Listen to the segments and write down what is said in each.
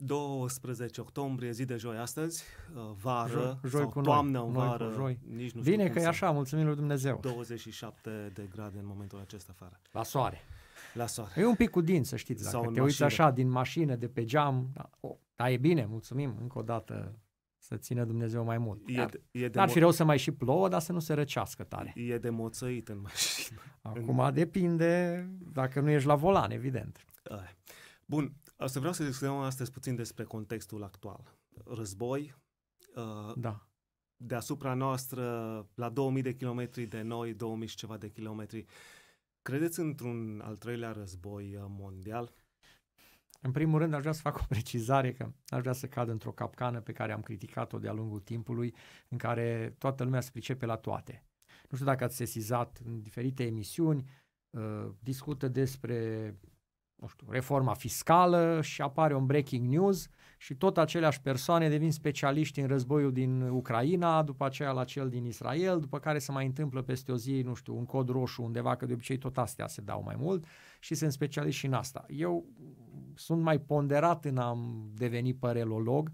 12 octombrie, zi de joi astăzi, uh, vară, joi, joi sau cu toamnă, noi, vară, noi joi. nici nu Bine că e așa, mulțumim lui Dumnezeu. 27 de grade în momentul acesta afară. La soare. La soare. E un pic cu din, să știți, dacă sau te mașină. așa din mașină, de pe geam, da, oh, da, e bine, mulțumim încă o dată să țină Dumnezeu mai mult. E, dar, e de ar fi rău să mai și plouă, dar să nu se răcească tare. E de moțăit în mașină. Acum în... depinde dacă nu ești la volan, evident. Bun, să vreau să discutăm astăzi puțin despre contextul actual. Război, uh, da. deasupra noastră, la 2000 de kilometri de noi, 2000 și ceva de kilometri. Credeți într-un al treilea război uh, mondial? În primul rând, aș vrea să fac o precizare că aș vrea să cad într-o capcană pe care am criticat-o de-a lungul timpului, în care toată lumea se pricepe la toate. Nu știu dacă ați sesizat în diferite emisiuni, uh, discută despre nu știu, reforma fiscală și apare un breaking news și tot aceleași persoane devin specialiști în războiul din Ucraina, după aceea la cel din Israel, după care se mai întâmplă peste o zi, nu știu, un cod roșu undeva, că de obicei tot astea se dau mai mult și sunt specialiști și în asta. Eu sunt mai ponderat în a deveni părelolog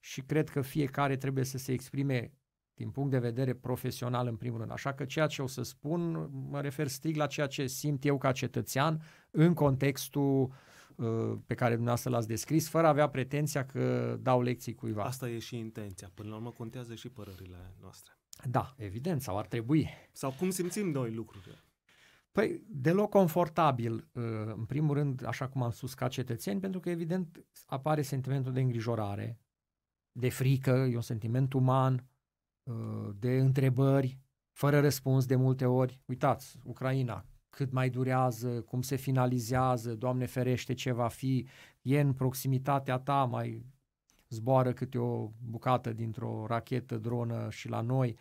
și cred că fiecare trebuie să se exprime din punct de vedere profesional în primul rând. Așa că ceea ce o să spun mă refer strict la ceea ce simt eu ca cetățean în contextul uh, pe care dumneavoastră l-ați descris, fără a avea pretenția că dau lecții cuiva. Asta e și intenția. Până la urmă contează și părerile noastre. Da, evident, sau ar trebui. Sau cum simțim noi lucrurile. Păi, deloc confortabil, uh, în primul rând, așa cum am spus, ca cetățeni, pentru că, evident, apare sentimentul de îngrijorare, de frică, e un sentiment uman, Uh, de întrebări fără răspuns de multe ori. Uitați, Ucraina, cât mai durează, cum se finalizează, Doamne ferește ce va fi, e în proximitatea ta, mai zboară câte o bucată dintr-o rachetă, dronă și la noi.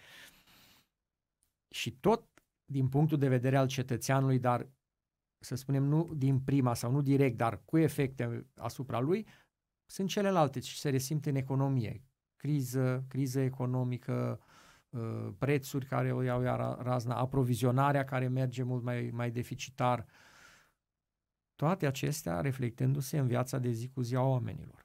Și tot din punctul de vedere al cetățeanului, dar să spunem nu din prima sau nu direct, dar cu efecte asupra lui, sunt celelalte și se resimte în economie criză, criză economică, uh, prețuri care o iau iar razna, aprovizionarea care merge mult mai, mai deficitar. Toate acestea reflectându-se în viața de zi cu zi a oamenilor.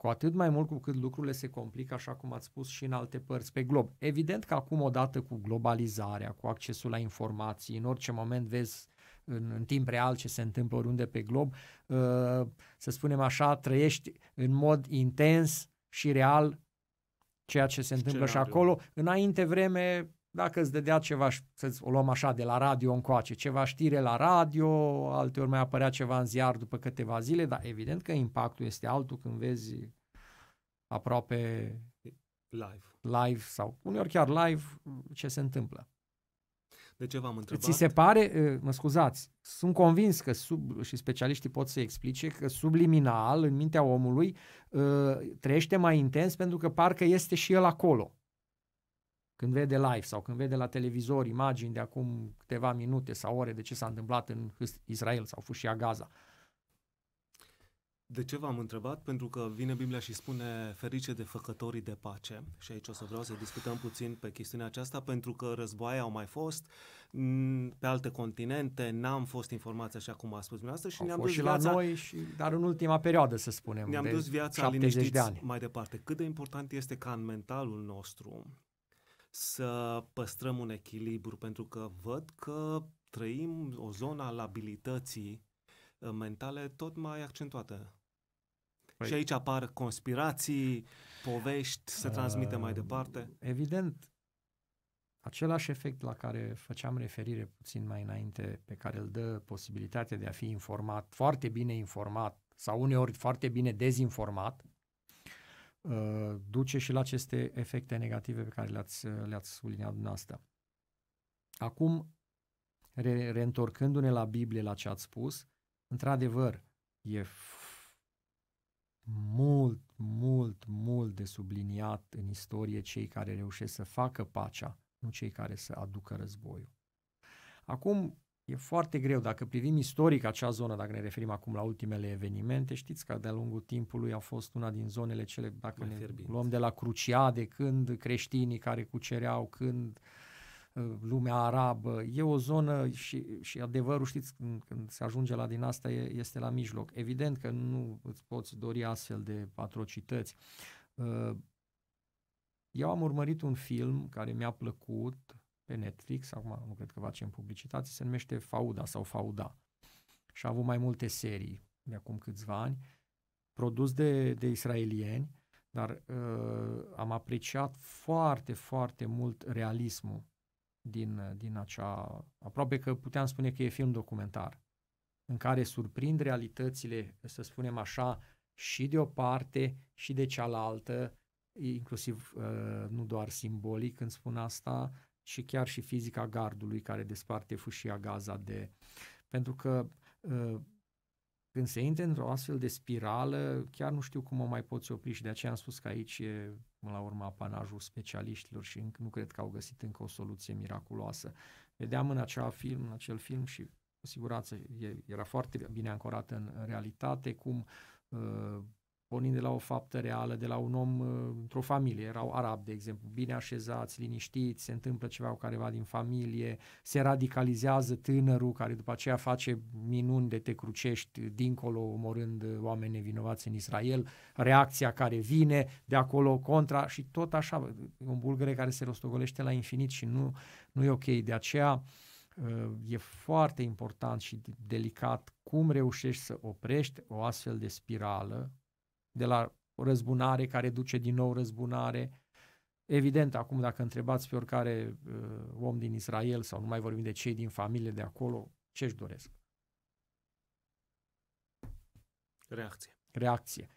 Cu atât mai mult cu cât lucrurile se complică, așa cum ați spus, și în alte părți pe glob. Evident că acum, odată cu globalizarea, cu accesul la informații, în orice moment vezi în, în timp real ce se întâmplă oriunde pe glob, uh, să spunem așa, trăiești în mod intens și real ceea ce se întâmplă Scenariu. și acolo. Înainte vreme, dacă îți dădea ceva, să o luăm așa de la radio încoace, ceva știre la radio, alteori mai apărea ceva în ziar după câteva zile, dar evident că impactul este altul când vezi aproape live, live sau uneori chiar live ce se întâmplă. De ce v-am întrebat? Ți se pare, mă scuzați, sunt convins că sub, și specialiștii pot să explice că subliminal în mintea omului trăiește mai intens pentru că parcă este și el acolo. Când vede live sau când vede la televizor imagini de acum câteva minute sau ore de ce s-a întâmplat în Israel sau Fâșia Gaza. Uh, de ce v-am întrebat? Pentru că vine Biblia și spune ferice de făcătorii de pace și aici o să vreau să discutăm puțin pe chestiunea aceasta pentru că războaie au mai fost mm, pe alte continente, n-am fost informați așa cum a spus dumneavoastră și au ne-am dus și viața... la noi, și, dar în ultima perioadă să spunem, Ne-am dus viața liniștiți de ani. mai departe. Cât de important este ca în mentalul nostru să păstrăm un echilibru pentru că văd că trăim o zonă a labilității uh, mentale tot mai accentuată Păi... Și aici apar conspirații, povești, se transmite uh, mai departe. Evident, același efect la care făceam referire puțin mai înainte, pe care îl dă posibilitatea de a fi informat, foarte bine informat sau uneori foarte bine dezinformat, uh, duce și la aceste efecte negative pe care le-ați, le-ați subliniat dumneavoastră. Acum, reîntorcându-ne la Biblie, la ce ați spus, într-adevăr, e mult, mult, mult de subliniat în istorie cei care reușesc să facă pacea, nu cei care să aducă războiul. Acum, e foarte greu, dacă privim istoric acea zonă, dacă ne referim acum la ultimele evenimente, știți că de-a lungul timpului a fost una din zonele cele, dacă Mai ne fierbinți. luăm de la cruciade, când creștinii care cucereau, când uh, Uh, lumea arabă. E o zonă și, și adevărul, știți, când, când se ajunge la din asta, e, este la mijloc. Evident că nu îți poți dori astfel de atrocități. Uh, eu am urmărit un film care mi-a plăcut pe Netflix, acum nu cred că facem publicitate, se numește Fauda sau Fauda și a avut mai multe serii de acum câțiva ani, produs de, de israelieni, dar uh, am apreciat foarte, foarte mult realismul din, din acea, aproape că puteam spune că e film documentar, în care surprind realitățile, să spunem așa, și de o parte și de cealaltă, inclusiv uh, nu doar simbolic când spun asta, și chiar și fizica gardului care desparte fâșia Gaza de... Pentru că uh, când se intre într-o astfel de spirală, chiar nu știu cum o mai poți opri și de aceea am spus că aici e, până la urmă, apanajul specialiștilor și încă nu cred că au găsit încă o soluție miraculoasă. Vedeam în acel film, în acel film și cu siguranță era foarte bine ancorată în, în realitate, cum uh, pornind de la o faptă reală, de la un om uh, într-o familie, erau arabi, de exemplu, bine așezați, liniștiți, se întâmplă ceva cu careva din familie, se radicalizează tânărul care după aceea face minuni de te crucești dincolo, omorând oameni nevinovați în Israel, reacția care vine de acolo contra și tot așa, un bulgăre care se rostogolește la infinit și nu, nu e ok. De aceea uh, e foarte important și delicat cum reușești să oprești o astfel de spirală de la răzbunare care duce din nou răzbunare. Evident, acum dacă întrebați pe oricare uh, om din Israel sau nu mai vorbim de cei din familie de acolo, ce își doresc? Reacție. Reacție.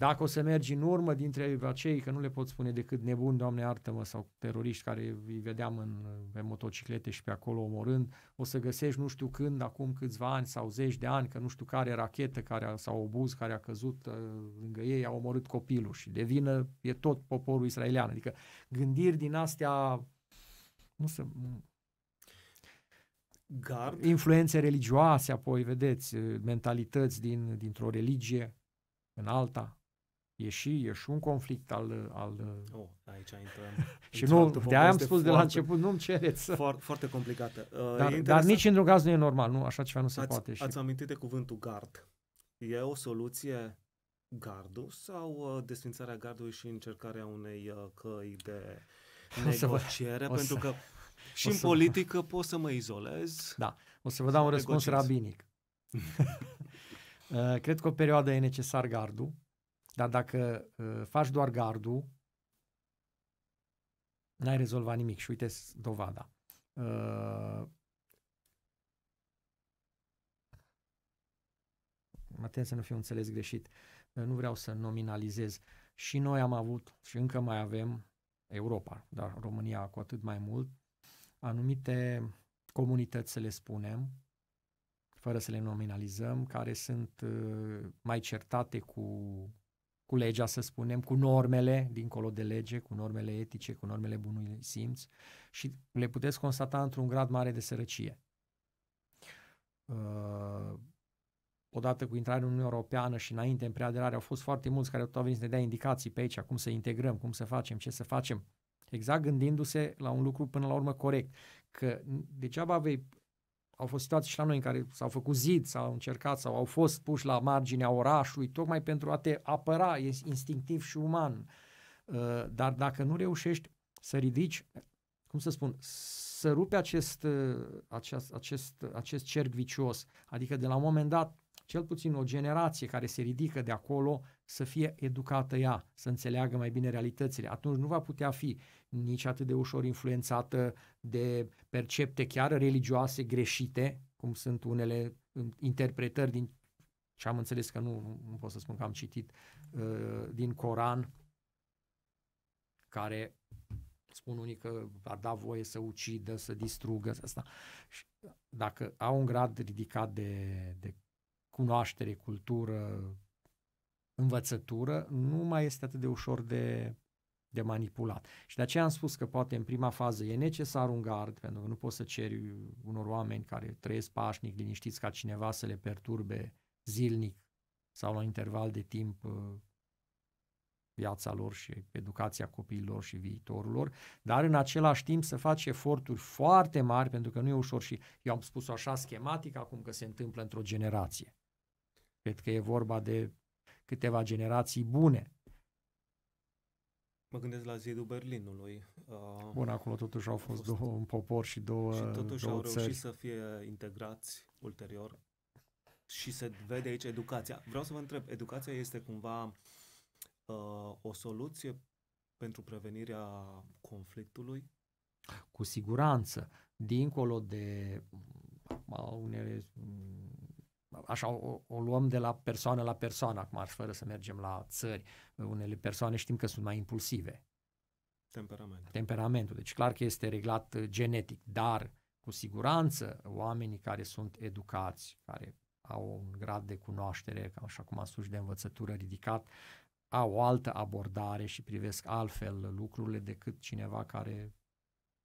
Dacă o să mergi în urmă dintre acei, că nu le pot spune decât nebun Doamne artă-mă, sau teroriști care îi vedeam în, pe motociclete și pe acolo omorând, o să găsești nu știu când, acum câțiva ani sau zeci de ani, că nu știu care rachetă care a, sau obuz care a căzut uh, lângă ei, a omorât copilul și devină, e tot poporul israelian. Adică gândiri din astea nu să... Gard. Influențe religioase, apoi, vedeți, mentalități din, dintr-o religie în alta e și, e și un conflict al... al oh, aici intrăm. și nu, de aia am spus foarte, de la început, nu-mi cereți să... Foarte, foarte complicată. Uh, dar, dar nici într-un caz nu e normal, nu? Așa ceva nu se ați, poate. Și... Ați amintit de cuvântul gard. E o soluție gardul sau uh, desfințarea gardului și încercarea unei uh, căi de negociere? Vă, pentru să, că și în politică vă... pot să mă izolez. Da, o să vă dau un răspuns răspuns rabinic. uh, cred că o perioadă e necesar gardul dar dacă uh, faci doar gardul, n-ai rezolvat nimic și uite dovada. Uh, ă, atent să nu fiu înțeles greșit, Eu ă, nu vreau să nominalizez. Și noi am avut și încă mai avem Europa, dar România cu atât mai mult, anumite comunități, să le spunem, fără să le nominalizăm, care sunt uh, mai certate cu cu legea, să spunem, cu normele, dincolo de lege, cu normele etice, cu normele bunului simț și le puteți constata într-un grad mare de sărăcie. Uh, odată cu intrarea în Uniunea Europeană și înainte în preaderare au fost foarte mulți care tot au venit să ne dea indicații pe aici, cum să integrăm, cum să facem, ce să facem. Exact gândindu-se la un lucru până la urmă corect, că degeaba vei au fost situații și la noi în care s-au făcut zid, s-au încercat sau au fost puși la marginea orașului, tocmai pentru a te apăra, e instinctiv și uman. Uh, dar dacă nu reușești să ridici, cum să spun, să rupe acest, uh, acest, acest, acest cerc vicios, adică de la un moment dat, cel puțin o generație care se ridică de acolo, să fie educată ea, să înțeleagă mai bine realitățile. Atunci nu va putea fi nici atât de ușor influențată de percepte chiar religioase greșite, cum sunt unele interpretări din ce am înțeles că nu, nu pot să spun că am citit uh, din Coran, care spun unii că ar da voie să ucidă, să distrugă, asta. Și dacă au un grad ridicat de, de cunoaștere, cultură, învățătură nu mai este atât de ușor de, de manipulat. Și de aceea am spus că poate în prima fază e necesar un gard, pentru că nu poți să ceri unor oameni care trăiesc pașnic, liniștiți ca cineva să le perturbe zilnic sau la interval de timp uh, viața lor și educația copiilor și viitorul lor, dar în același timp să faci eforturi foarte mari, pentru că nu e ușor și eu am spus-o așa schematic acum că se întâmplă într-o generație. Cred că e vorba de câteva generații bune. Mă gândesc la zidul Berlinului. Uh, Bun, acolo totuși au fost, fost două, un popor și două Și totuși două au țări. reușit să fie integrați ulterior și se vede aici educația. Vreau să vă întreb, educația este cumva uh, o soluție pentru prevenirea conflictului? Cu siguranță, dincolo de unele așa o, o luăm de la persoană la persoană acum, fără să mergem la țări. Unele persoane știm că sunt mai impulsive. Temperament. Temperamentul. Deci clar că este reglat uh, genetic, dar cu siguranță oamenii care sunt educați, care au un grad de cunoaștere, ca așa cum am spus, de învățătură ridicat, au o altă abordare și privesc altfel lucrurile decât cineva care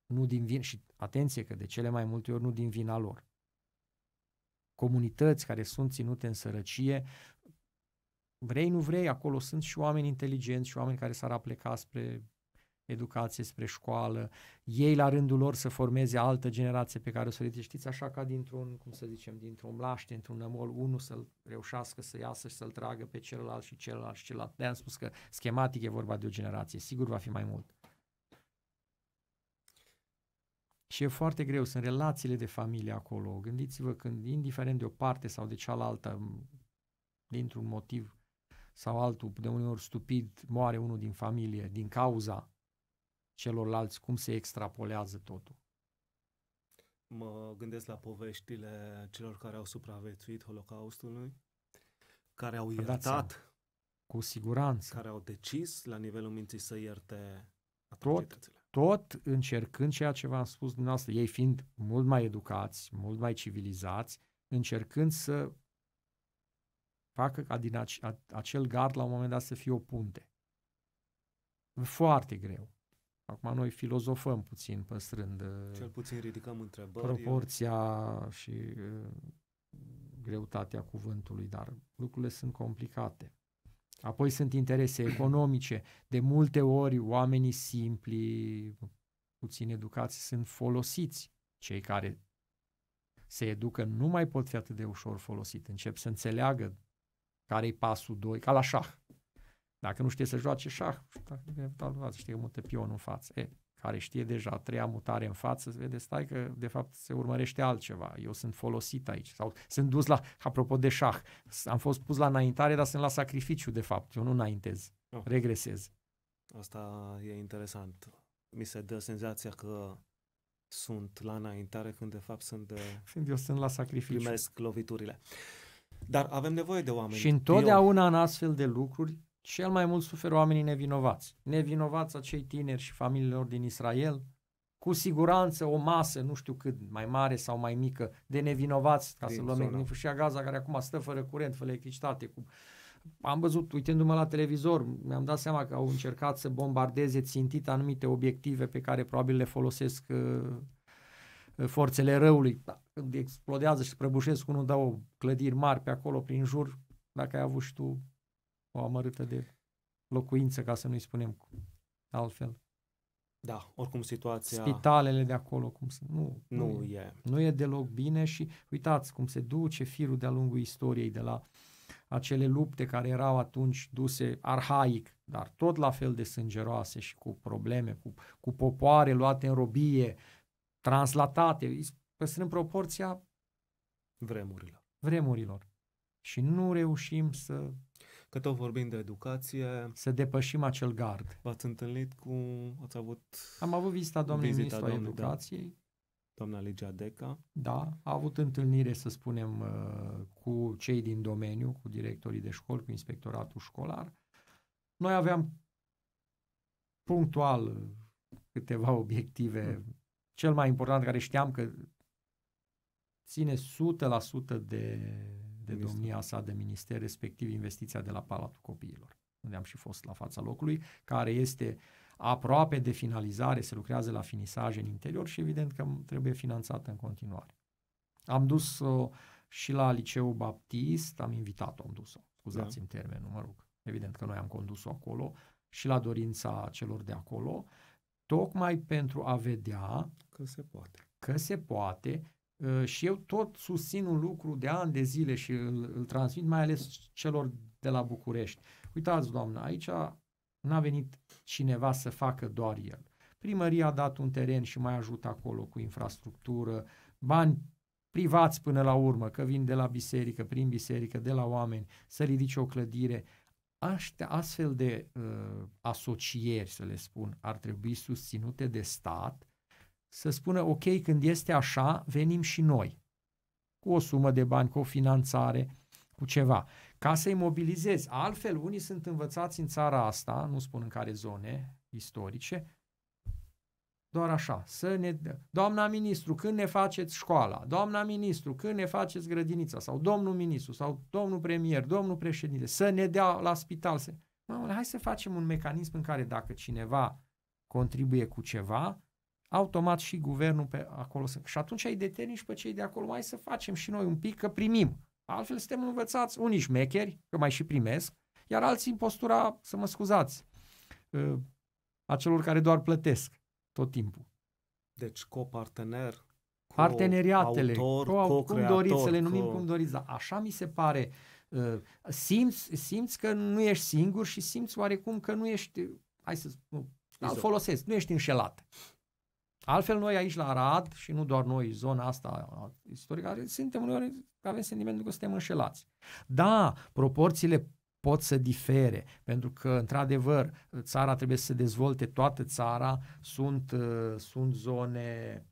nu din vin și atenție că de cele mai multe ori nu din vina lor, comunități care sunt ținute în sărăcie, vrei, nu vrei, acolo sunt și oameni inteligenți și oameni care s-ar apleca spre educație, spre școală, ei la rândul lor să formeze altă generație pe care o să le știți, așa ca dintr-un, cum să zicem, dintr-un mlaște, dintr-un nămol, unul să-l reușească să iasă și să-l tragă pe celălalt și celălalt și celălalt. De-aia am spus că schematic e vorba de o generație, sigur va fi mai mult. Și e foarte greu, sunt relațiile de familie acolo. Gândiți-vă când, indiferent de o parte sau de cealaltă, dintr-un motiv sau altul, de uneori stupid, moare unul din familie din cauza celorlalți, cum se extrapolează totul. Mă gândesc la poveștile celor care au supraviețuit Holocaustului, care au iertat. Cu siguranță. Care au decis la nivelul minții să ierte atrocitățile. Tot tot încercând ceea ce v-am spus dumneavoastră, ei fiind mult mai educați, mult mai civilizați, încercând să facă ca din acel gard la un moment dat să fie o punte. Foarte greu. Acum noi filozofăm puțin păstrând uh, Cel puțin ridicăm întrebări. Proporția și uh, greutatea cuvântului, dar lucrurile sunt complicate. Apoi sunt interese economice. De multe ori oamenii simpli, puțin educați, sunt folosiți. Cei care se educă nu mai pot fi atât de ușor folosit. Încep să înțeleagă care-i pasul 2, ca la șah. Dacă nu știe să joace șah, știe că mută pionul în față. E, care știe deja a treia mutare în față, se vede, stai că de fapt se urmărește altceva, eu sunt folosit aici sau sunt dus la, apropo de șah, am fost pus la înaintare, dar sunt la sacrificiu de fapt, eu nu înaintez, oh. regresez. Asta e interesant. Mi se dă senzația că sunt la înaintare când de fapt sunt de... Uh, când eu sunt la sacrificiu. Primesc loviturile. Dar avem nevoie de oameni. Și întotdeauna în astfel de lucruri cel mai mult suferă oamenii nevinovați. Nevinovați acei tineri și familiilor lor din Israel, cu siguranță o masă, nu știu cât, mai mare sau mai mică, de nevinovați, ca din să luăm exemplu, și a Gaza, care acum stă fără curent, fără electricitate, cu am văzut, uitându-mă la televizor, mi-am dat seama că au încercat să bombardeze țintit anumite obiective pe care probabil le folosesc uh, uh, forțele răului. Da, când explodează și prăbușesc unul, dau clădiri mari pe acolo, prin jur, dacă ai avut și tu o amărâtă de locuință, ca să nu-i spunem altfel. Da, oricum situația... Spitalele de acolo, cum să... Nu, nu, nu e. Nu e deloc bine și uitați cum se duce firul de-a lungul istoriei de la acele lupte care erau atunci duse arhaic, dar tot la fel de sângeroase și cu probleme, cu, cu popoare luate în robie, translatate, păstrând proporția vremurilor. Vremurilor și nu reușim să... Că tot vorbim de educație... Să depășim acel gard. V-ați întâlnit cu... Ați avut... Am avut vizita doamnei vizita ministru doamnei, da. educației. Da. Doamna Ligia Deca. Da, a avut întâlnire, să spunem, uh, cu cei din domeniu, cu directorii de școli, cu inspectoratul școlar. Noi aveam punctual câteva obiective. Mm. Cel mai important, care știam că ține 100% de de Ministru. domnia sa de minister, respectiv investiția de la Palatul Copiilor, unde am și fost la fața locului, care este aproape de finalizare, se lucrează la finisaje în interior și evident că trebuie finanțată în continuare. Am dus-o uh, și la Liceu Baptist, am invitat-o, am dus-o, scuzați-mi da. termenul, mă rog. Evident că noi am condus-o acolo și la dorința celor de acolo, tocmai pentru a vedea că se poate. Că se poate Ă, și eu tot susțin un lucru de ani de zile și îl, îl transmit mai ales celor de la București. Uitați, doamnă, aici n-a venit cineva să facă doar el. Primăria a dat un teren și mai ajută acolo cu infrastructură, bani privați până la urmă, că vin de la biserică, prin biserică, de la oameni, să ridice o clădire. Aștia, astfel de uh, asocieri, să le spun, ar trebui susținute de stat să spună, ok, când este așa, venim și noi, cu o sumă de bani, cu o finanțare, cu ceva, ca să-i mobilizezi. Altfel, unii sunt învățați în țara asta, nu spun în care zone istorice, doar așa, să ne... Doamna ministru, când ne faceți școala? Doamna ministru, când ne faceți grădinița? Sau domnul ministru, sau domnul premier, domnul președinte, să ne dea la spital. Să... Mamă, hai să facem un mecanism în care dacă cineva contribuie cu ceva, automat și guvernul pe acolo sunt. Și atunci îi determini și pe cei de acolo, mai să facem și noi un pic, că primim. Altfel suntem învățați, unii șmecheri, că mai și primesc, iar alții în postura, să mă scuzați, ă, a celor care doar plătesc tot timpul. Deci copartener, parteneriatele, autor, co, cum doriți să le numim co... cum doriți, dar așa mi se pare. Ă, simți, simți că nu ești singur și simți oarecum că nu ești, hai să spun, folosesc, nu ești înșelat. Altfel noi aici la Arad și nu doar noi, zona asta istorică, suntem uneori că avem sentimentul că suntem înșelați. Da, proporțiile pot să difere, pentru că, într-adevăr, țara trebuie să se dezvolte, toată țara, sunt, uh, sunt, zone,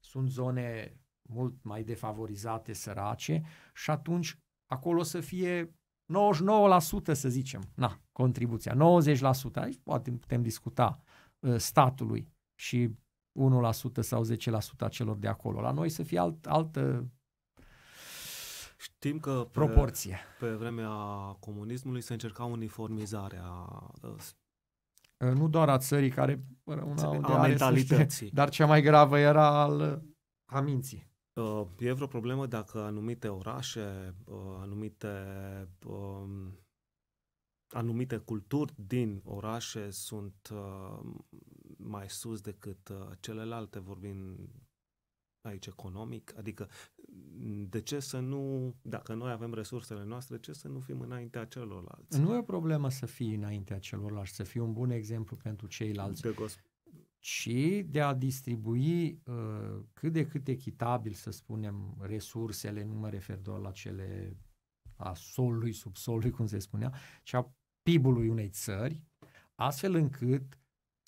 sunt zone mult mai defavorizate, sărace și atunci acolo să fie 99% să zicem, na, contribuția, 90%, aici poate putem discuta uh, statului și 1% sau 10% a celor de acolo. La noi să fie alt, altă Știm că pe, proporție. Pe vremea comunismului se încerca uniformizarea ă, ă, nu doar a țării care una a are, mentalității. Are, dar cea mai gravă era al ă, aminții. E vreo problemă dacă anumite orașe, anumite anumite culturi din orașe sunt mai sus decât uh, celelalte, vorbim aici economic, adică mm, de ce să nu, dacă noi avem resursele noastre, de ce să nu fim înaintea celorlalți? Nu e o problemă să fii înaintea celorlalți, să fii un bun exemplu pentru ceilalți. De gosp- și de a distribui uh, cât de cât echitabil, să spunem, resursele, nu mă refer doar la cele a solului, subsolului, cum se spunea, ci a PIB-ului unei țări, astfel încât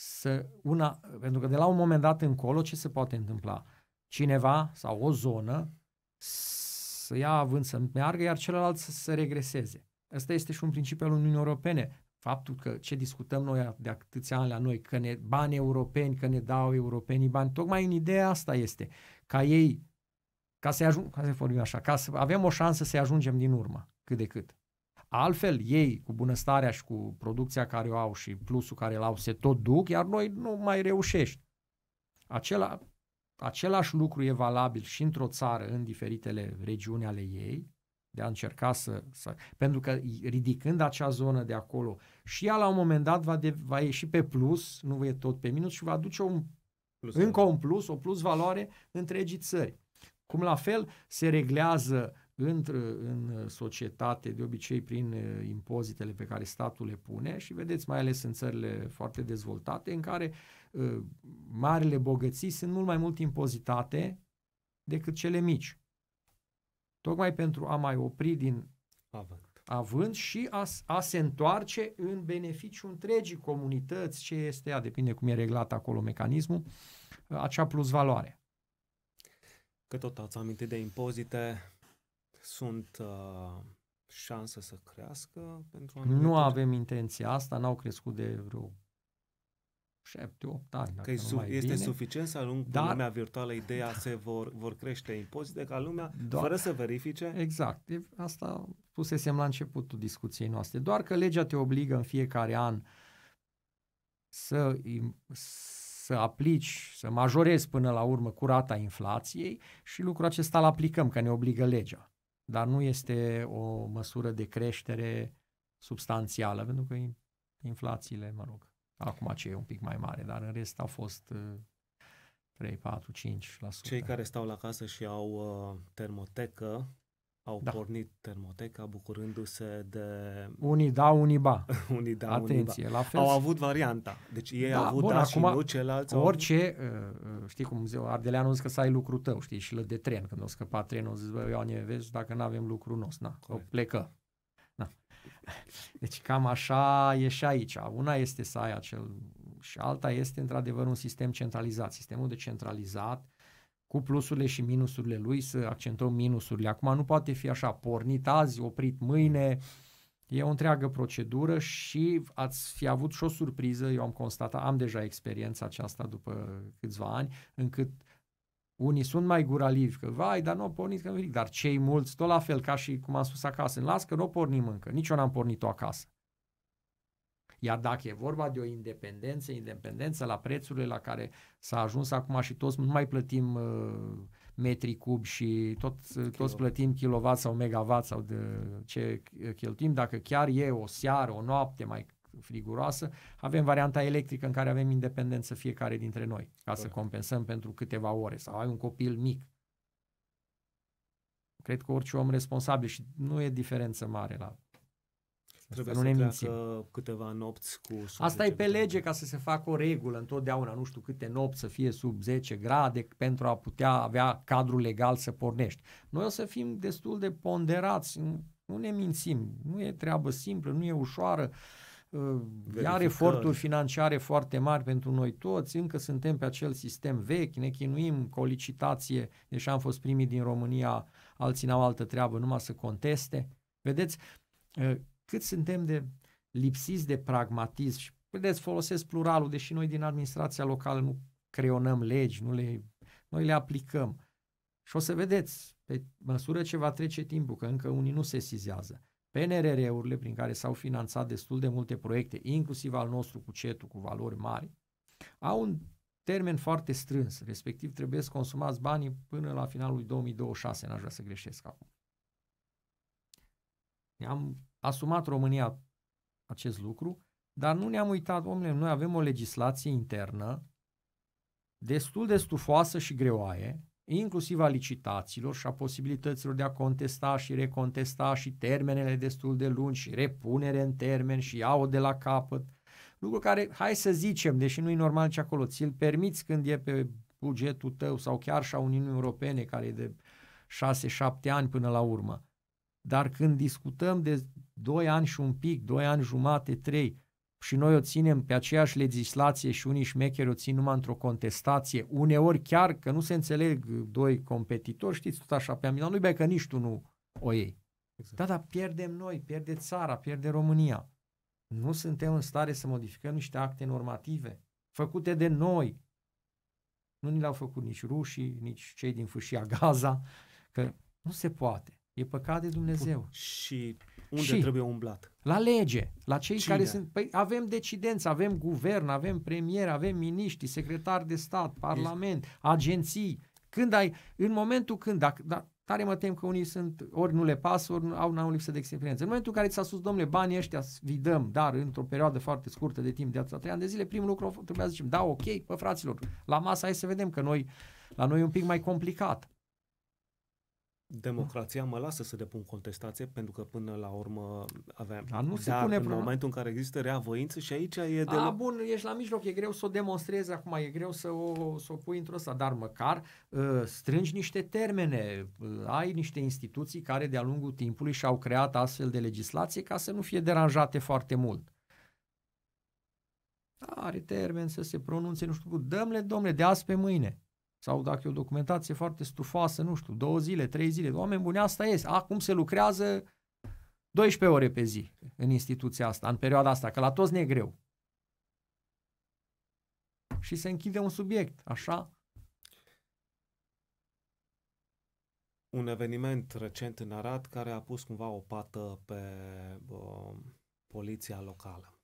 să una, pentru că de la un moment dat încolo ce se poate întâmpla? Cineva sau o zonă să ia avânt să meargă, iar celălalt să, să regreseze. Ăsta este și un principiu al Uniunii Europene. Faptul că ce discutăm noi de atâția ani la noi, că ne bani europeni, că ne dau europenii bani, tocmai în ideea asta este. Ca ei, ca să ajung, ca să vorbim așa, ca să avem o șansă să ajungem din urmă, cât de cât. Altfel, ei cu bunăstarea și cu producția care o au și plusul care îl au se tot duc, iar noi nu mai reușești. Acela, același lucru e valabil și într-o țară, în diferitele regiuni ale ei, de a încerca să, să... Pentru că ridicând acea zonă de acolo și ea la un moment dat va, de, va ieși pe plus, nu e tot pe minus și va aduce un, plus încă un plus, o plus valoare întregii țări. Cum la fel se reglează intră în uh, societate de obicei prin uh, impozitele pe care statul le pune și vedeți mai ales în țările foarte dezvoltate în care uh, marile bogății sunt mult mai mult impozitate decât cele mici. Tocmai pentru a mai opri din având, având și a, a se întoarce în beneficiu întregii comunități, ce este, a depinde cum e reglat acolo mecanismul, acea plus valoare. Că tot ați amintit de impozite, sunt uh, șanse să crească? pentru anumite... Nu avem intenția asta, n-au crescut de vreo 7-8 ani. Că su- este bine. suficient să alung Dar... lumea virtuală ideea da. se vor, vor crește impozite ca lumea Doar... fără să verifice? Exact. Asta pusesem la începutul discuției noastre. Doar că legea te obligă în fiecare an să, să aplici, să majorezi până la urmă curata inflației și lucrul acesta îl aplicăm, că ne obligă legea dar nu este o măsură de creștere substanțială, pentru că inflațiile, mă rog, acum ce e un pic mai mare, dar în rest au fost 3, 4, 5%. Cei care stau la casă și au uh, termotecă au da. pornit termoteca bucurându-se de... Unii da, unii ba. unii da, Atenție, unii ba. la fel. Au avut varianta. Deci ei da, au avut bun, da acum, și nu, ceilalți Orice, au... Uh, uh, știi cum ziua, ardeleanul zice că să ai lucru tău, știi, și lă de tren. Când o scăpa trenul, zice, bă, Ioane, vezi, dacă nu avem lucru nostru, na, o plecă. Na. Deci cam așa e și aici. Una este să ai acel... Și alta este, într-adevăr, un sistem centralizat. Sistemul de centralizat cu plusurile și minusurile lui, să accentuăm minusurile. Acum nu poate fi așa, pornit azi, oprit mâine, e o întreagă procedură și ați fi avut și o surpriză, eu am constatat, am deja experiența aceasta după câțiva ani, încât unii sunt mai guralivi, că vai, dar nu au pornit, că nu dar cei mulți, tot la fel ca și cum am spus acasă, în las că nu o pornim încă, nici eu n-am pornit-o acasă. Iar dacă e vorba de o independență, independență la prețurile la care s-a ajuns acum și toți nu mai plătim uh, metri cub și tot, uh, Kilo. toți plătim kilowatt sau megawatt sau de ce cheltuim, dacă chiar e o seară, o noapte mai friguroasă, avem varianta electrică în care avem independență fiecare dintre noi, ca să compensăm pentru câteva ore sau ai un copil mic. Cred că orice om responsabil și nu e diferență mare la Trebuie să, să ne mințim. câteva nopți cu sub Asta e pe grade. lege ca să se facă o regulă întotdeauna, nu știu câte nopți să fie sub 10 grade pentru a putea avea cadrul legal să pornești. Noi o să fim destul de ponderați, nu ne mințim, nu e treabă simplă, nu e ușoară. Iar uh, eforturi financiare foarte mari pentru noi toți, încă suntem pe acel sistem vechi, ne chinuim cu o licitație, deși am fost primii din România, alții n-au altă treabă, numai să conteste. Vedeți, uh, cât suntem de lipsiți de pragmatism și vedeți, folosesc pluralul, deși noi din administrația locală nu creionăm legi, nu le, noi le aplicăm. Și o să vedeți, pe măsură ce va trece timpul, că încă unii nu se sizează, PNRR-urile prin care s-au finanțat destul de multe proiecte, inclusiv al nostru cu CETU, cu valori mari, au un termen foarte strâns, respectiv trebuie să consumați banii până la finalul 2026, n-aș vrea să greșesc acum. Am asumat România acest lucru, dar nu ne-am uitat, omule, noi avem o legislație internă destul de stufoasă și greoaie, inclusiv a licitațiilor și a posibilităților de a contesta și recontesta și termenele destul de lungi și repunere în termen și iau de la capăt. Lucru care, hai să zicem, deși nu e normal ce acolo, ți-l permiți când e pe bugetul tău sau chiar și a Uniunii Europene care e de 6-7 ani până la urmă. Dar când discutăm de 2 ani și un pic, 2 ani jumate, 3, și noi o ținem pe aceeași legislație și unii șmecheri o țin numai într-o contestație, uneori chiar că nu se înțeleg doi competitori, știți tot așa pe amina, nu-i bai că nici tu nu o iei. Exact. Da, dar pierdem noi, pierde țara, pierde România. Nu suntem în stare să modificăm niște acte normative făcute de noi. Nu ni le-au făcut nici rușii, nici cei din fâșia Gaza, că nu se poate. E păcat de Dumnezeu. Și unde și trebuie umblat? La lege, la cei Cine? care sunt... Păi avem decidenți, avem guvern, avem premier, avem miniștri, secretari de stat, parlament, e... agenții. Când ai... În momentul când... Dacă, da, tare mă tem că unii sunt, ori nu le pasă, ori au, au lipsă de experiență. În momentul în care ți-a spus, domnule, banii ăștia vi dăm, dar într-o perioadă foarte scurtă de timp, de atâta trei ani de zile, primul lucru trebuia să zicem, da, ok, pe păi, fraților, la masă hai să vedem că noi, la noi e un pic mai complicat democrația mă lasă să depun contestație pentru că până la urmă aveam. Dar nu se da, pune în problema. momentul în care există reavoință și aici e de... A, bun, ești la mijloc, e greu să o demonstrezi acum, e greu să o, să o pui într-o asta, dar măcar uh, strângi niște termene, uh, ai niște instituții care de-a lungul timpului și-au creat astfel de legislație ca să nu fie deranjate foarte mult. Are termen să se pronunțe, nu știu, dăm-le, domnule, de azi pe mâine sau dacă e o documentație foarte stufoasă, nu știu, două zile, trei zile, oameni buni, asta este. Acum se lucrează 12 ore pe zi în instituția asta, în perioada asta, că la toți ne e greu. Și se închide un subiect, așa? Un eveniment recent în Arad care a pus cumva o pată pe uh, poliția locală.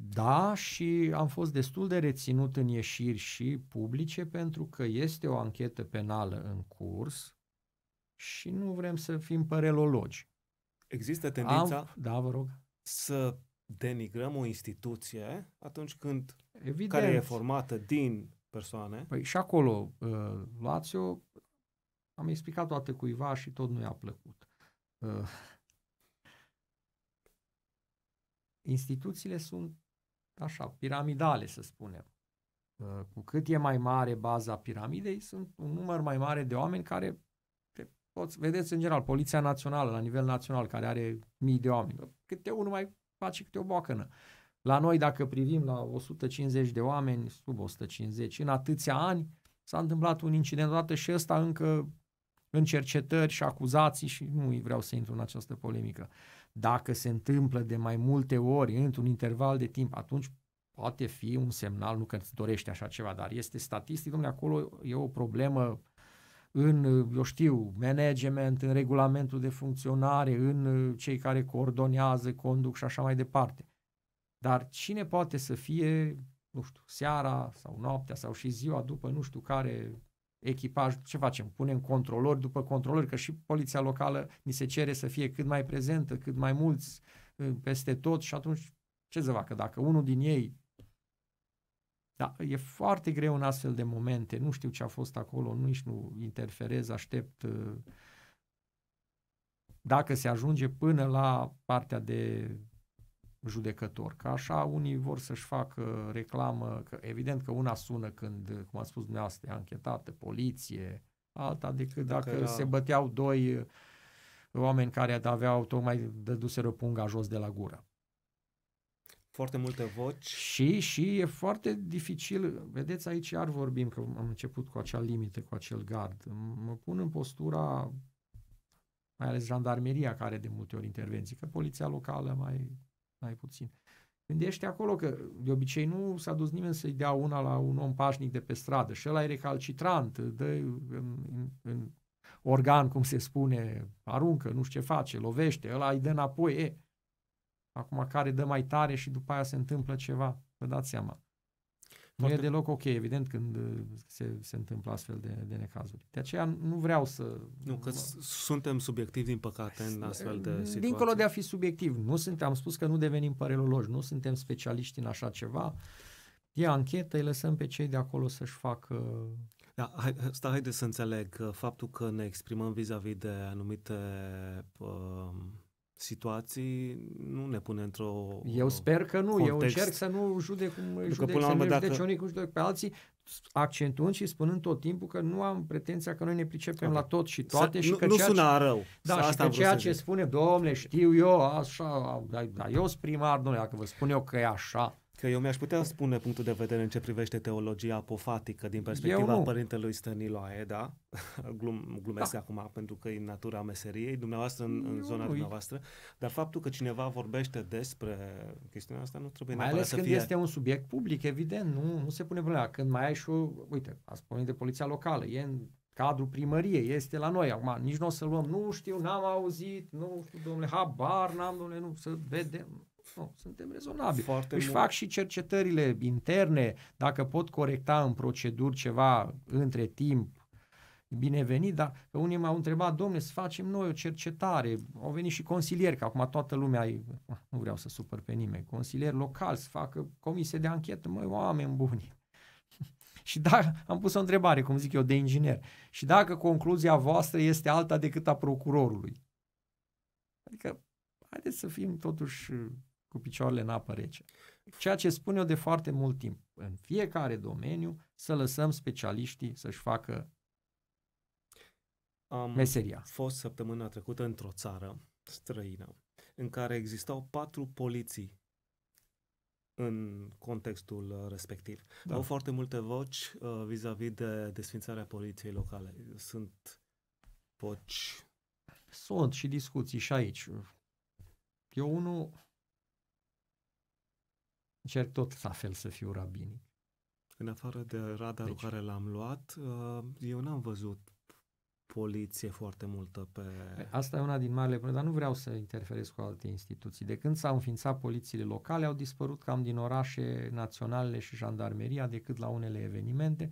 Da, și am fost destul de reținut în ieșiri și publice pentru că este o anchetă penală în curs și nu vrem să fim părelologi. Există tendința am, da, vă rog. să denigrăm o instituție atunci când Evident. care e formată din persoane. Păi și acolo, uh, luați-o, am explicat toate cuiva și tot nu i-a plăcut. Uh, instituțiile sunt așa, piramidale, să spunem. Uh, cu cât e mai mare baza piramidei, sunt un număr mai mare de oameni care poți, vedeți în general, Poliția Națională, la nivel național, care are mii de oameni, câte unul mai face câte o boacănă. La noi, dacă privim la 150 de oameni, sub 150, în atâția ani, s-a întâmplat un incident odată și ăsta încă în cercetări și acuzații și nu vreau să intru în această polemică. Uh, dacă se întâmplă de mai multe ori într-un interval de timp, atunci poate fi un semnal, nu că îți dorește așa ceva, dar este statistic, domnule, acolo e o problemă în, eu știu, management, în regulamentul de funcționare, în cei care coordonează, conduc și așa mai departe. Dar cine poate să fie, nu știu, seara sau noaptea sau și ziua după nu știu care echipaj, ce facem? Punem controlori după controlori, că și poliția locală ni se cere să fie cât mai prezentă, cât mai mulți ă, peste tot și atunci ce să facă? Dacă unul din ei da, e foarte greu în astfel de momente, nu știu ce a fost acolo, nici nu interferez, aștept ă, dacă se ajunge până la partea de judecător. Ca așa unii vor să-și facă reclamă, că evident că una sună când, cum a spus dumneavoastră, anchetată, poliție, alta decât dacă, dacă era... se băteau doi oameni care aveau tocmai dăduse răpunga jos de la gură. Foarte multe voci. Și, și e foarte dificil, vedeți aici iar vorbim, că am început cu acea limită, cu acel gard. Mă pun în postura mai ales jandarmeria care de multe ori intervenții, că poliția locală mai mai puțin. Gândește acolo că de obicei nu s-a dus nimeni să-i dea una la un om pașnic de pe stradă și ăla e recalcitrant, dă în, în, în organ, cum se spune, aruncă, nu știu ce face, lovește, ăla îi dă înapoi, e, acum care dă mai tare și după aia se întâmplă ceva, vă dați seama. Foarte... Nu e deloc ok, evident, când uh, se, se întâmplă astfel de, de necazuri. De aceea nu vreau să... Nu, că suntem subiectivi, din păcate, în astfel de uh, situații. Dincolo de a fi subiectiv, nu suntem, am spus că nu devenim părelologi, nu suntem specialiști în așa ceva. E anchetă, îi lăsăm pe cei de acolo să-și facă... Da, hai, stai, haide să înțeleg uh, faptul că ne exprimăm vis-a-vis de anumite... Uh, situații nu ne pune într-o Eu sper că nu, context. eu încerc să nu judec cum judec, că până la urmă, dacă... judec unii, cum judec pe alții, accentuând și spunând tot timpul că nu am pretenția că noi ne pricepem okay. la tot și toate să, și nu, că nu ceea sună rău. Da, să și că ceea ce zic. spune, domne, știu eu, așa, da, da, eu sunt primar, domnule, dacă vă spun eu că e așa, Că eu mi-aș putea spune punctul de vedere în ce privește teologia apofatică din perspectiva părintelui Stăniloae, da? Glum, glumesc da. acum pentru că e natura meseriei, dumneavoastră în, în zona nu, dumneavoastră, dar faptul că cineva vorbește despre chestiunea asta nu trebuie mai ales să când fie... este un subiect public, evident, nu, nu se pune problema. Când mai ai și o, uite, a spune de poliția locală, e în cadrul primăriei, este la noi acum, nici nu o să luăm, nu știu, n-am auzit, nu știu, domnule, habar n-am, domnule, nu, să vedem nu, suntem rezonabili. Foarte Își mult. fac și cercetările interne, dacă pot corecta în proceduri ceva între timp, binevenit, dar pe unii m-au întrebat, domne, să facem noi o cercetare, au venit și consilieri, că acum toată lumea, e, ah, nu vreau să supăr pe nimeni, consilieri local să facă comise de anchetă, măi, oameni buni. și dacă, am pus o întrebare, cum zic eu, de inginer, și dacă concluzia voastră este alta decât a procurorului, adică, haideți să fim totuși cu picioarele în apă rece. Ceea ce spun eu de foarte mult timp, în fiecare domeniu să lăsăm specialiștii să-și facă Am meseria. fost săptămâna trecută într-o țară străină în care existau patru poliții în contextul uh, respectiv. Da. Au foarte multe voci uh, vis-a-vis de desfințarea poliției locale. Sunt voci... Sunt și discuții și aici. Eu unul încerc tot la fel să fiu rabinic. În afară de radarul deci, care l-am luat, uh, eu n-am văzut poliție foarte multă pe... Păi, asta e una din marile probleme, dar nu vreau să interferez cu alte instituții. De când s-au înființat polițiile locale, au dispărut cam din orașe naționale și jandarmeria, decât la unele evenimente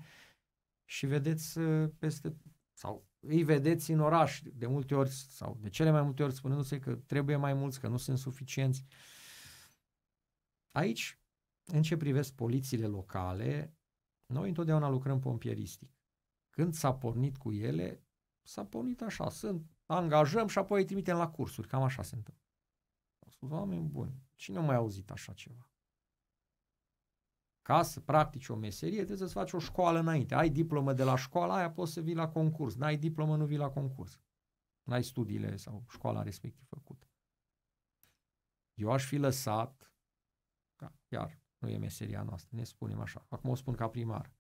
și vedeți uh, peste... sau îi vedeți în oraș de multe ori sau de cele mai multe ori spunându-se că trebuie mai mulți, că nu sunt suficienți. Uh, Aici, în ce privesc polițiile locale, noi întotdeauna lucrăm pompieristic. Când s-a pornit cu ele, s-a pornit așa, sunt, angajăm și apoi îi trimitem la cursuri, cam așa se întâmplă. Au spus, oameni buni, cine a mai auzit așa ceva? Ca să practici o meserie, trebuie să-ți faci o școală înainte. Ai diplomă de la școala aia, poți să vii la concurs. N-ai diplomă, nu vii la concurs. N-ai studiile sau școala respectiv făcută. Eu aș fi lăsat da, iar nu e meseria noastră, ne spunem așa. Acum o spun ca primar.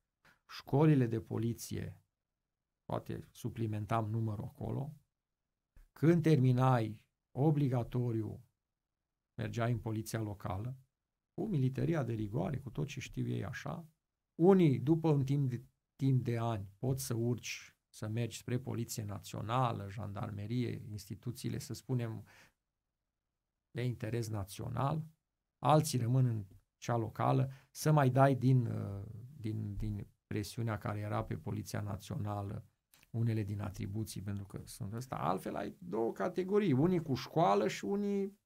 Școlile de poliție, poate suplimentam numărul acolo, când terminai obligatoriu, mergeai în poliția locală, cu militaria de rigoare, cu tot ce știu ei așa, unii, după un timp de, timp de ani, pot să urci, să mergi spre Poliție Națională, Jandarmerie, instituțiile, să spunem, de interes național, alții rămân în cea locală, să mai dai din, uh, din, din presiunea care era pe Poliția Națională unele din atribuții, pentru că sunt ăsta. Altfel ai două categorii, unii cu școală și unii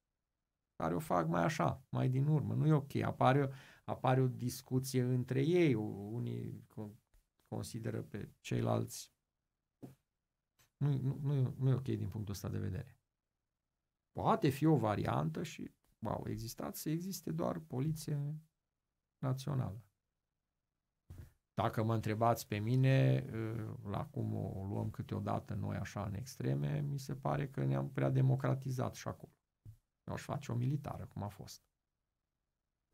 care o fac mai așa, mai din urmă. Nu e ok, apare, apare o discuție între ei, unii consideră pe ceilalți. Nu, nu, nu, nu e ok din punctul ăsta de vedere. Poate fi o variantă și au existat, să existe doar poliție națională. Dacă mă întrebați pe mine, ă, la cum o luăm câteodată noi așa în extreme, mi se pare că ne-am prea democratizat și acolo. Eu aș face o militară, cum a fost.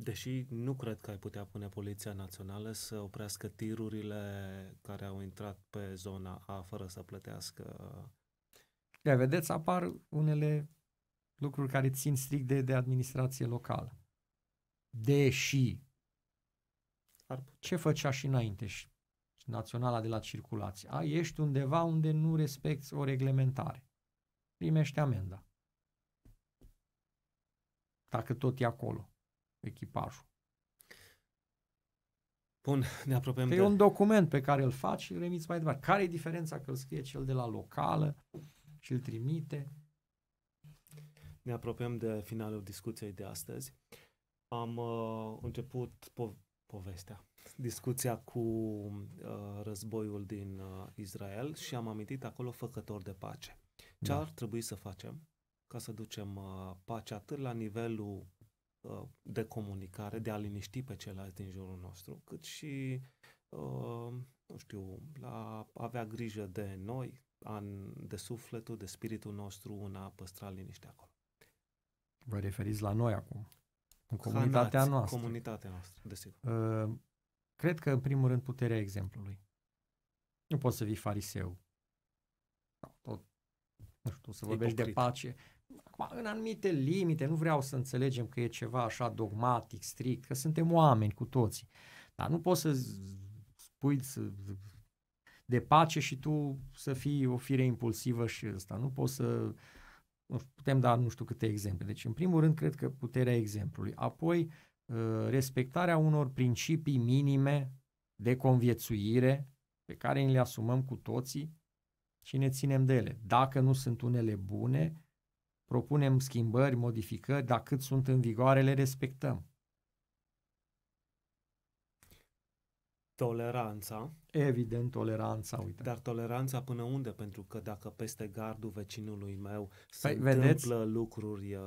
Deși nu cred că ai putea pune Poliția Națională să oprească tirurile care au intrat pe zona A fără să plătească. Ia, vedeți, apar unele lucruri care țin strict de, de administrație locală. Deși Ar ce făcea și înainte și naționala de la circulație? A, ești undeva unde nu respecti o reglementare. Primești amenda. Dacă tot e acolo, echipajul. Bun, ne apropiem de... E un document pe care îl faci și îl remiți mai departe. Care e diferența că îl scrie cel de la locală și îl trimite? ne apropiem de finalul discuției de astăzi. Am uh, început po- povestea, discuția cu uh, războiul din uh, Israel și am amintit acolo făcător de pace. Ce da. ar trebui să facem ca să ducem uh, pacea atât la nivelul uh, de comunicare, de a liniști pe ceilalți din jurul nostru, cât și, uh, nu știu, la avea grijă de noi, an, de sufletul, de spiritul nostru, în a păstra liniștea acolo. Vă referiți la noi acum, în comunitatea Hanați, noastră. Comunitatea noastră, desigur. Uh, cred că, în primul rând, puterea exemplului. Nu poți să vii fariseu. Tot, nu știu, să vorbești Ipocrit. de pace. Acum, în anumite limite, nu vreau să înțelegem că e ceva așa dogmatic, strict, că suntem oameni cu toții. Dar nu poți să spui să, de pace și tu să fii o fire impulsivă și ăsta. Nu poți să putem da nu știu câte exemple. Deci, în primul rând, cred că puterea exemplului. Apoi, ă, respectarea unor principii minime de conviețuire pe care le asumăm cu toții și ne ținem de ele. Dacă nu sunt unele bune, propunem schimbări, modificări, dar cât sunt în vigoare, le respectăm. toleranța. Evident, toleranța, uite. Dar toleranța până unde? Pentru că dacă peste gardul vecinului meu se păi, vedeți, lucruri... Uh,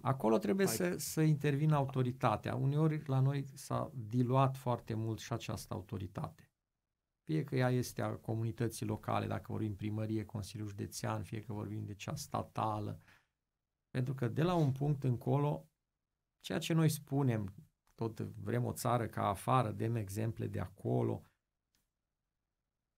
acolo trebuie hai... să, să intervină autoritatea. Uneori la noi s-a diluat foarte mult și această autoritate. Fie că ea este a comunității locale, dacă vorbim primărie, Consiliul Județean, fie că vorbim de cea statală. Pentru că de la un punct încolo, ceea ce noi spunem, tot vrem o țară ca afară, dăm exemple de acolo,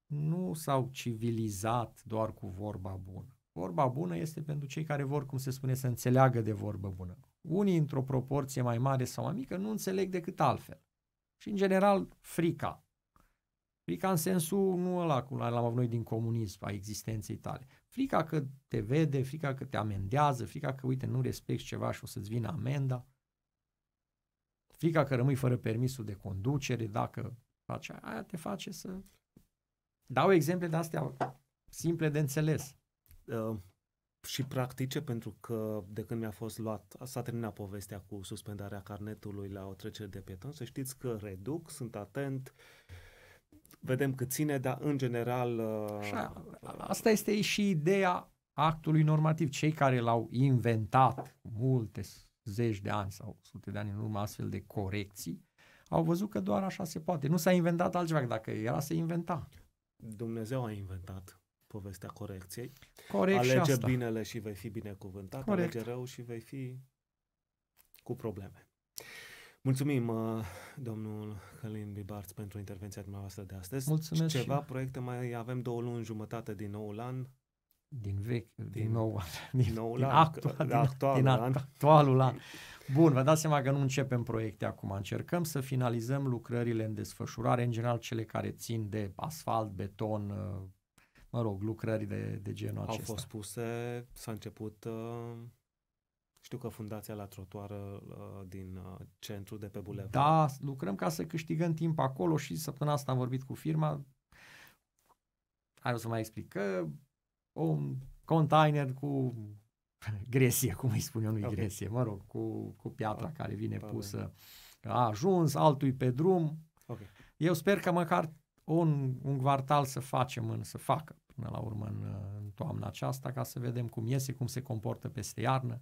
nu s-au civilizat doar cu vorba bună. Vorba bună este pentru cei care vor, cum se spune, să înțeleagă de vorbă bună. Unii, într-o proporție mai mare sau mai mică, nu înțeleg decât altfel. Și, în general, frica. Frica în sensul nu ăla cum l-am avut noi din comunism, a existenței tale. Frica că te vede, frica că te amendează, frica că, uite, nu respecti ceva și o să-ți vină amenda frica că rămâi fără permisul de conducere, dacă faci aia, aia te face să... Dau exemple de astea simple de înțeles. Uh, și practice, pentru că de când mi-a fost luat, s-a terminat povestea cu suspendarea carnetului la o trecere de pieton, să știți că reduc, sunt atent, vedem cât ține, dar în general... Uh, Așa, asta este și ideea actului normativ. Cei care l-au inventat, multe zeci de ani sau sute de ani în urmă astfel de corecții, au văzut că doar așa se poate. Nu s-a inventat altceva, dacă era se inventa. Dumnezeu a inventat povestea corecției. Corect Alege și asta. binele și vei fi binecuvântat, Corect. alege rău și vei fi cu probleme. Mulțumim, uh, domnul Călin Bibarț, pentru intervenția dumneavoastră de astăzi. Mulțumesc. Ceva și... proiecte mai avem două luni jumătate din noul an din vechi, din, din nou, din, nou din, actual, din, actual, din actualul an. Bun, vă dați seama că nu începem proiecte acum, încercăm să finalizăm lucrările în desfășurare, în general cele care țin de asfalt, beton, uh, mă rog, lucrări de, de genul Au acesta. Au fost puse, s-a început, uh, știu că fundația la trotuară uh, din centru de pe Bulevard. Da, lucrăm ca să câștigăm timp acolo și săptămâna asta am vorbit cu firma, hai o să mai explic, că un container cu gresie, cum îi spun eu, nu okay. gresie, mă rog, cu, cu piatra okay. Ah, care vine ah, pusă. Da. A ajuns, altul pe drum. Okay. Eu sper că măcar un, un quartal să facem, în, să facă până la urmă în, în toamna aceasta, ca să vedem cum iese, cum se comportă peste iarnă.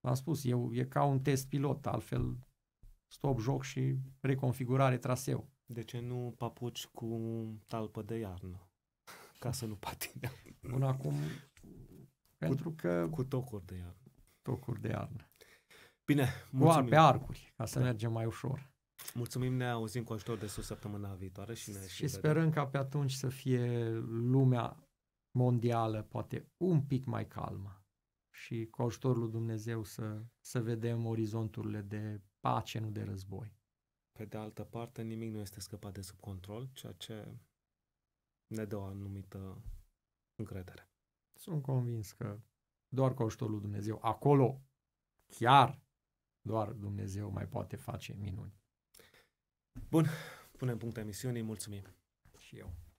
V-am spus, eu, e ca un test pilot, altfel stop joc și reconfigurare traseu. De ce nu papuci cu talpă de iarnă? ca să nu patine. Până acum, pentru că... Cu tocuri de iarnă. Tocuri de iarnă. Bine, mulțumim. Cu pe arcuri, ca să da. mergem mai ușor. Mulțumim, ne auzim cu ajutor de sus săptămâna viitoare și ne Și sperăm ca pe atunci să fie lumea mondială poate un pic mai calmă și cu ajutorul lui Dumnezeu să, să vedem orizonturile de pace, nu de război. Pe de altă parte, nimic nu este scăpat de sub control, ceea ce ne dă o anumită încredere. Sunt convins că doar cu ajutorul lui Dumnezeu, acolo chiar doar Dumnezeu mai poate face minuni. Bun, punem punct emisiunii, mulțumim. Și eu.